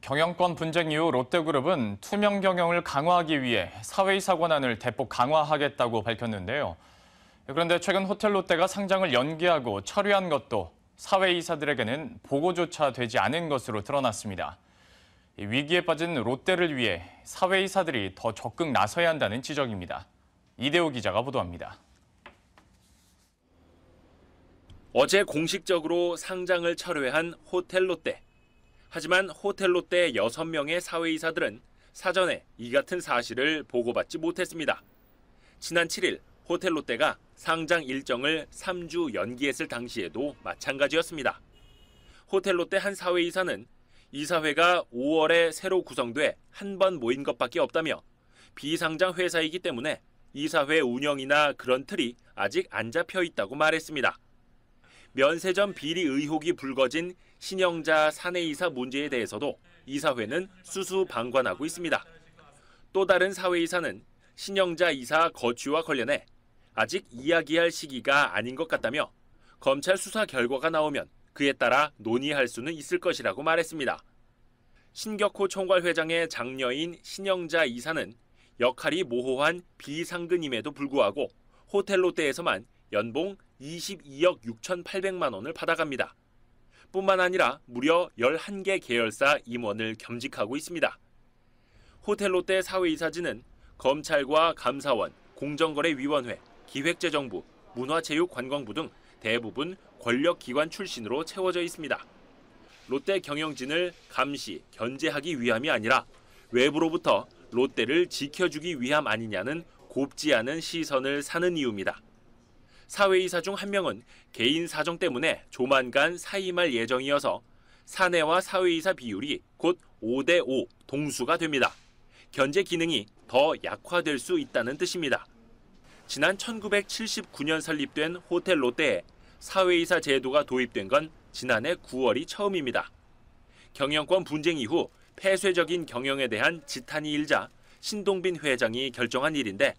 경영권 분쟁 이후 롯데그룹은 투명 경영을 강화하기 위해 사회이사권한을 대폭 강화하겠다고 밝혔는데요. 그런데 최근 호텔 롯데가 상장을 연기하고 철회한 것도 사회이사들에게는 보고조차 되지 않은 것으로 드러났습니다. 위기에 빠진 롯데를 위해 사회이사들이 더 적극 나서야 한다는 지적입니다. 이대호 기자가 보도합니다. 어제 공식적으로 상장을 철회한 호텔 롯데. 하지만 호텔 롯데 6명의 사회이사들은 사전에 이 같은 사실을 보고받지 못했습니다. 지난 7일 호텔 롯데가 상장 일정을 3주 연기했을 당시에도 마찬가지였습니다. 호텔 롯데 한 사회이사는 이사회가 5월에 새로 구성돼 한 번 모인 것밖에 없다며 비상장 회사이기 때문에 이사회 운영이나 그런 틀이 아직 안 잡혀 있다고 말했습니다. 면세점 비리 의혹이 불거진 신영자 사내이사 문제에 대해서도 이사회는 수수방관하고 있습니다. 또 다른 사회이사는 신영자 이사 거취와 관련해 아직 이야기할 시기가 아닌 것 같다며 검찰 수사 결과가 나오면 그에 따라 논의할 수는 있을 것이라고 말했습니다. 신격호 총괄회장의 장녀인 신영자 이사는 역할이 모호한 비상근임에도 불구하고 호텔 롯데에서만 연봉 22억 6,800만 원을 받아갑니다. 뿐만 아니라 무려 11개 계열사 임원을 겸직하고 있습니다. 호텔 롯데 사회이사진은 검찰과 감사원, 공정거래위원회, 기획재정부, 문화체육관광부 등 대부분 권력기관 출신으로 채워져 있습니다. 롯데 경영진을 감시, 견제하기 위함이 아니라 외부로부터 롯데를 지켜주기 위함 아니냐는 곱지 않은 시선을 사는 이유입니다. 사회이사 중 한 명은 개인 사정 때문에 조만간 사임할 예정이어서 사내와 사회이사 비율이 곧 5대5 동수가 됩니다. 견제 기능이 더 약화될 수 있다는 뜻입니다. 지난 1979년 설립된 호텔 롯데에 사회이사 제도가 도입된 건 지난해 9월이 처음입니다. 경영권 분쟁 이후 폐쇄적인 경영에 대한 지탄이 일자 신동빈 회장이 결정한 일인데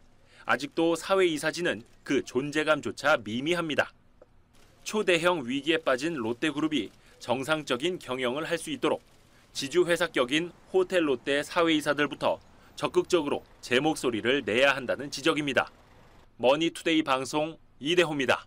아직도 사회 이사진은 그 존재감조차 미미합니다. 초대형 위기에 빠진 롯데그룹이 정상적인 경영을 할 수 있도록 지주회사격인 호텔 롯데 사회이사들부터 적극적으로 제 목소리를 내야 한다는 지적입니다. 머니투데이 방송 이대호입니다.